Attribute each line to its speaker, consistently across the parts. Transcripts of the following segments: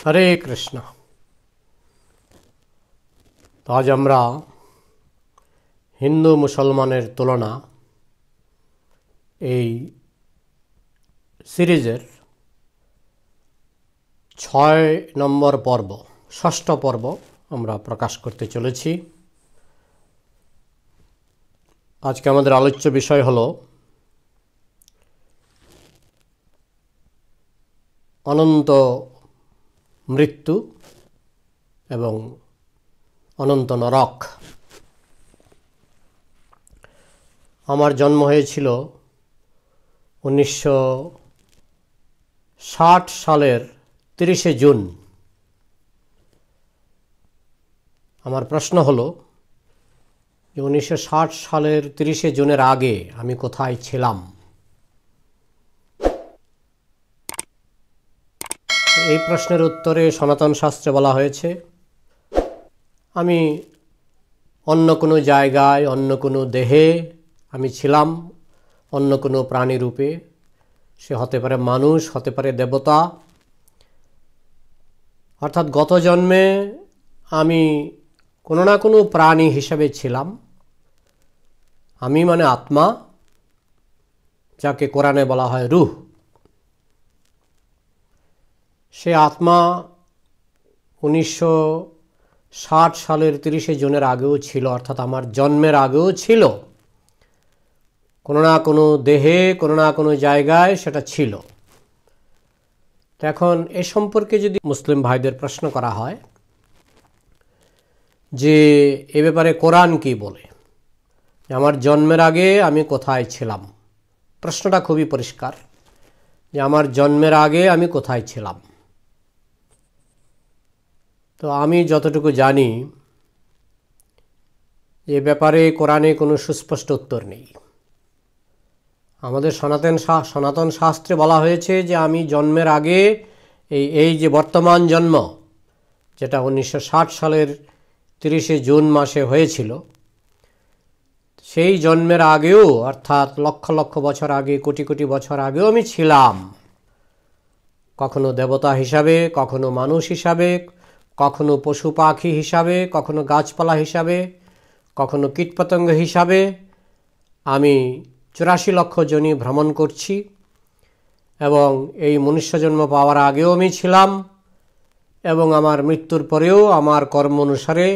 Speaker 1: হরে কৃষ্ণ তো আজ আমরা হিন্দু মুসলমানের তুলনা এই সিরিজের ছয় নম্বর পর্ব ষষ্ঠ পর্ব আমরা প্রকাশ করতে চলেছি আজকে আমাদের আলোচ্য বিষয় হলো অনন্ত মৃত্যু এবং অনন্ত নরক আমার জন্ম হয়েছিল উনিশশো ষাট সালের তিরিশে জুন আমার প্রশ্ন হলো যে উনিশশো সালের তিরিশে জুনের আগে আমি কোথায় ছিলাম এই প্রশ্নের উত্তরে সনাতন শাস্ত্রে বলা হয়েছে আমি অন্য কোনো জায়গায় অন্য কোনো দেহে আমি ছিলাম অন্য কোনো প্রাণী রূপে সে হতে পারে মানুষ হতে পারে দেবতা অর্থাৎ গত জন্মে আমি কোনো না কোনো প্রাণী হিসাবে ছিলাম আমি মানে আত্মা যাকে কোরআনে বলা হয় রুহ সে আত্মা উনিশশো ষাট সালের তিরিশে জুনের আগেও ছিল অর্থাৎ আমার জন্মের আগেও ছিল কোনো না কোনো দেহে কোনো না কোনো জায়গায় সেটা ছিল এখন এ সম্পর্কে যদি মুসলিম ভাইদের প্রশ্ন করা হয় যে এ ব্যাপারে কোরআন কি বলে আমার জন্মের আগে আমি কোথায় ছিলাম প্রশ্নটা খুবই পরিষ্কার যে আমার জন্মের আগে আমি কোথায় ছিলাম তো আমি যতটুকু জানি এ ব্যাপারে কোরআনে কোনো সুস্পষ্ট উত্তর নেই আমাদের সনাতন সনাতন শাস্ত্রে বলা হয়েছে যে আমি জন্মের আগে এই এই যে বর্তমান জন্ম যেটা উনিশশো সালের তিরিশে জুন মাসে হয়েছিল সেই জন্মের আগেও অর্থাৎ লক্ষ লক্ষ বছর আগে কোটি কোটি বছর আগেও আমি ছিলাম কখনো দেবতা হিসাবে কখনো মানুষ হিসাবে কখনো পশু পাখি হিসাবে কখনো গাছপালা হিসাবে কখনো কীটপতঙ্গ হিসাবে আমি চুরাশি লক্ষ জনি ভ্রমণ করছি এবং এই মনুষ্যজন্ম পাওয়ার আগেও আমি ছিলাম এবং আমার মৃত্যুর পরেও আমার কর্ম অনুসারে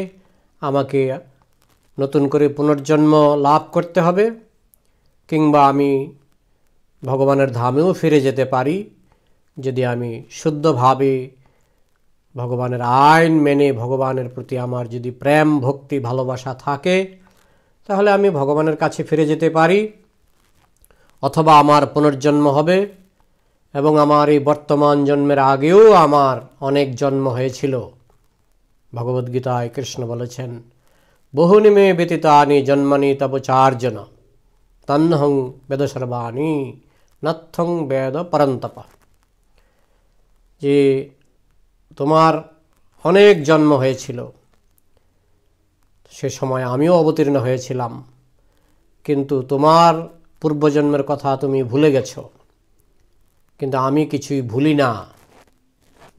Speaker 1: আমাকে নতুন করে পুনর্জন্ম লাভ করতে হবে কিংবা আমি ভগবানের ধামেও ফিরে যেতে পারি যদি আমি শুদ্ধভাবে ভগবানের আইন মেনে ভগবানের প্রতি আমার যদি প্রেম ভক্তি ভালোবাসা থাকে তাহলে আমি ভগবানের কাছে ফিরে যেতে পারি অথবা আমার পুনর্জন্ম হবে এবং আমার এই বর্তমান জন্মের আগেও আমার অনেক জন্ম হয়েছিল ভগবদ্গীতায় কৃষ্ণ বলেছেন বহু নিমে ব্যতীতানি জন্মানি তব তন্নহং বেদ সর্বাণী নথং বেদ পরন্তপ যে তোমার অনেক জন্ম হয়েছিল সে সময় আমিও অবতীর্ণ হয়েছিলাম কিন্তু তোমার পূর্বজন্মের কথা তুমি ভুলে গেছ কিন্তু আমি কিছুই ভুলি না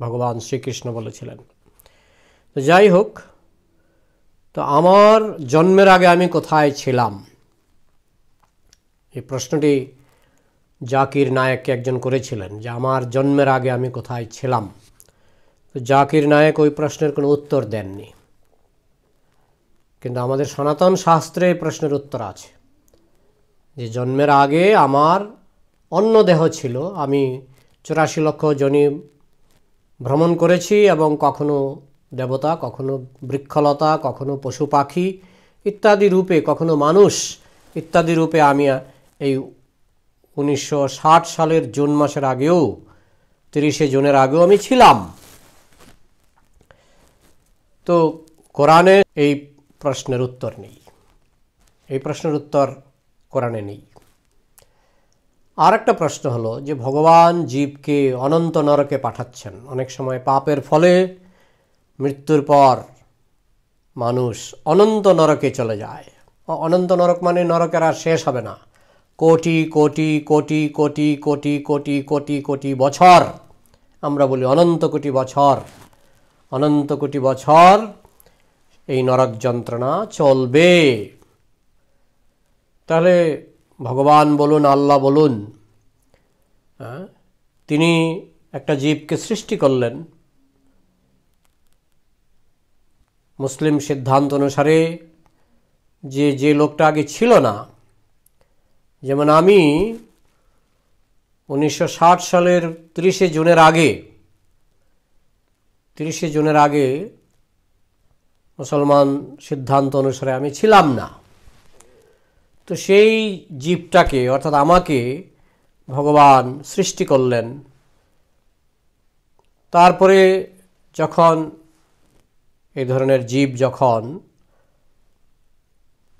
Speaker 1: ভগবান শ্রীকৃষ্ণ বলেছিলেন তো যাই হোক তো আমার জন্মের আগে আমি কোথায় ছিলাম এই প্রশ্নটি জাকির নায়ককে একজন করেছিলেন যে আমার জন্মের আগে আমি কোথায় ছিলাম তো জাকির নায়েক ওই প্রশ্নের কোনো উত্তর দেননি কিন্তু আমাদের সনাতন শাস্ত্রে প্রশ্নের উত্তর আছে যে জন্মের আগে আমার অন্য দেহ ছিল আমি চুরাশি লক্ষ জনি ভ্রমণ করেছি এবং কখনো দেবতা কখনো বৃক্ষলতা কখনো পশু পাখি ইত্যাদি রূপে কখনো মানুষ ইত্যাদি রূপে আমি এই উনিশশো সালের জুন মাসের আগেও তিরিশে জুনের আগেও আমি ছিলাম তো কোরআনে এই প্রশ্নের উত্তর নেই এই প্রশ্নের উত্তর কোরআনে নেই আর একটা প্রশ্ন হলো যে ভগবান জীবকে অনন্ত নরকে পাঠাচ্ছেন অনেক সময় পাপের ফলে মৃত্যুর পর মানুষ অনন্ত নরকে চলে যায় অনন্ত নরক মানে নরকের আর শেষ হবে না কোটি কোটি কোটি কোটি কোটি কোটি কোটি কোটি বছর আমরা বলি অনন্ত কোটি বছর অনন্ত কোটি বছর এই নরক যন্ত্রণা চলবে তাহলে ভগবান বলুন আল্লাহ বলুন হ্যাঁ, তিনি একটা জীবকে সৃষ্টি করলেন মুসলিম সিদ্ধান্ত অনুসারে যে যে লোকটা আগে ছিল না যেমন আমি উনিশশো সালের তিরিশে জুনের আগে তিরিশে জুনের আগে মুসলমান সিদ্ধান্ত অনুসারে আমি ছিলাম না তো সেই জীবটাকে অর্থাৎ আমাকে ভগবান সৃষ্টি করলেন তারপরে যখন এই ধরনের জীব যখন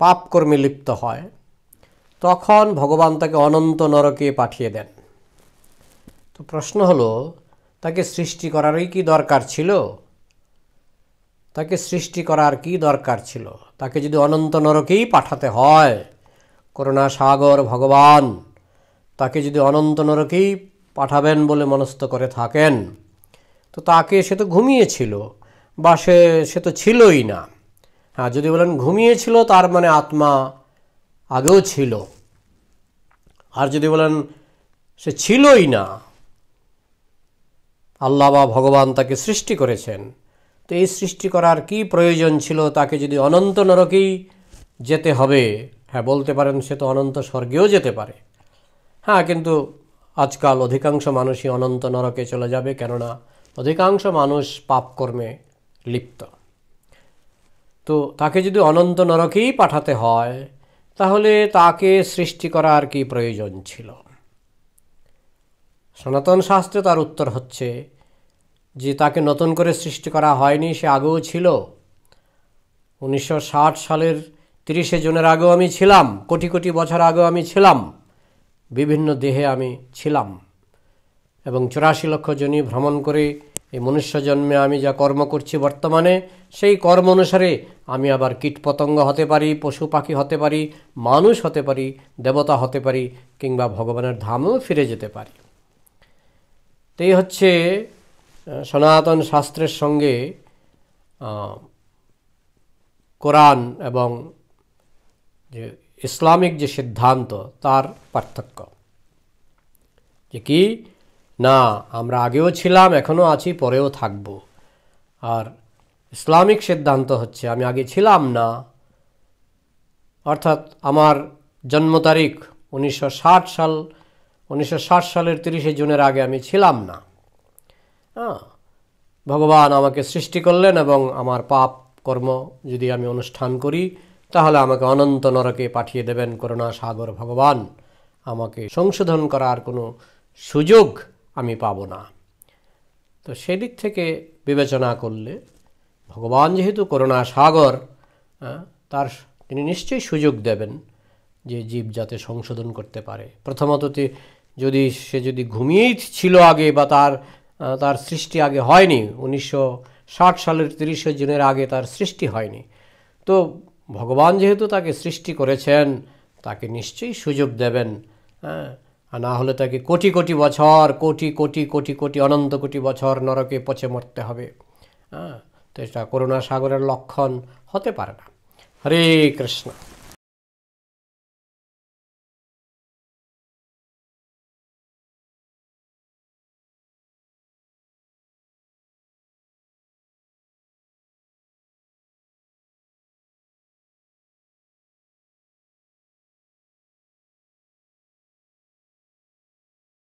Speaker 1: পাপকর্মে লিপ্ত হয় তখন ভগবান তাকে অনন্ত নরকে পাঠিয়ে দেন তো প্রশ্ন হলো তাকে সৃষ্টি করারই কি দরকার ছিল তাকে সৃষ্টি করার কি দরকার ছিল তাকে যদি অনন্ত নরকেই পাঠাতে হয় করুণা সাগর ভগবান তাকে যদি অনন্ত নরকেই পাঠাবেন বলে মনস্থ করে থাকেন তো তাকে সে তো ঘুমিয়েছিল বা সে সে তো ছিলই না হ্যাঁ যদি বলেন ঘুমিয়েছিল তার মানে আত্মা আগেও ছিল আর যদি বলেন সে ছিলই না আল্লাহ বা ভগবান তাকে সৃষ্টি করেছেন তো এই সৃষ্টি করার কি প্রয়োজন ছিল তাকে যদি অনন্ত নরকেই যেতে হবে হ্যাঁ বলতে পারেন সে তো অনন্ত স্বর্গেও যেতে পারে হ্যাঁ কিন্তু আজকাল অধিকাংশ মানুষই অনন্ত নরকে চলে যাবে কেননা অধিকাংশ মানুষ পাপকর্মে লিপ্ত তো তাকে যদি অনন্ত নরকেই পাঠাতে হয় তাহলে তাকে সৃষ্টি করার কি প্রয়োজন ছিল সনাতন শাস্ত্রে তার উত্তর হচ্ছে যে তাকে নতুন করে সৃষ্টি করা হয়নি সে আগেও ছিল উনিশশো সালের তিরিশে জুনের আগেও আমি ছিলাম কোটি কোটি বছর আগেও আমি ছিলাম বিভিন্ন দেহে আমি ছিলাম এবং চুরাশি লক্ষ জনি ভ্রমণ করে এই মনুষ্য জন্মে আমি যা কর্ম করছি বর্তমানে সেই কর্ম অনুসারে আমি আবার কীটপতঙ্গ হতে পারি পশু পাখি হতে পারি মানুষ হতে পারি দেবতা হতে পারি কিংবা ভগবানের ধামেও ফিরে যেতে পারি তো এই হচ্ছে সনাতন শাস্ত্রের সঙ্গে কোরআন এবং যে ইসলামিক যে সিদ্ধান্ত তার পার্থক্য যে কি না আমরা আগেও ছিলাম এখনও আছি পরেও থাকব আর ইসলামিক সিদ্ধান্ত হচ্ছে আমি আগে ছিলাম না অর্থাৎ আমার জন্ম তারিখ উনিশশো সাল উনিশশো সালের তিরিশে জুনের আগে আমি ছিলাম না হ্যাঁ ভগবান আমাকে সৃষ্টি করলেন এবং আমার পাপ কর্ম যদি আমি অনুষ্ঠান করি তাহলে আমাকে অনন্ত নরকে পাঠিয়ে দেবেন করুণা সাগর ভগবান আমাকে সংশোধন করার কোনো সুযোগ আমি পাব না তো সেদিক থেকে বিবেচনা করলে ভগবান যেহেতু করুণা সাগর হ্যাঁ, তার তিনি নিশ্চয়ই সুযোগ দেবেন যে জীব যাতে সংশোধন করতে পারে প্রথমত যদি সে যদি ঘুমিয়েই ছিল আগে বা তার তার সৃষ্টি আগে হয়নি উনিশশো ষাট সালের তিরিশে জুনের আগে তার সৃষ্টি হয়নি তো ভগবান যেহেতু তাকে সৃষ্টি করেছেন তাকে নিশ্চয়ই সুযোগ দেবেন হ্যাঁ আর না হলে তাকে কোটি কোটি বছর কোটি কোটি কোটি কোটি অনন্ত কোটি বছর নরকে পচে মরতে হবে হ্যাঁ তো এটা করুণা সাগরের লক্ষণ হতে পারে না হরে কৃষ্ণ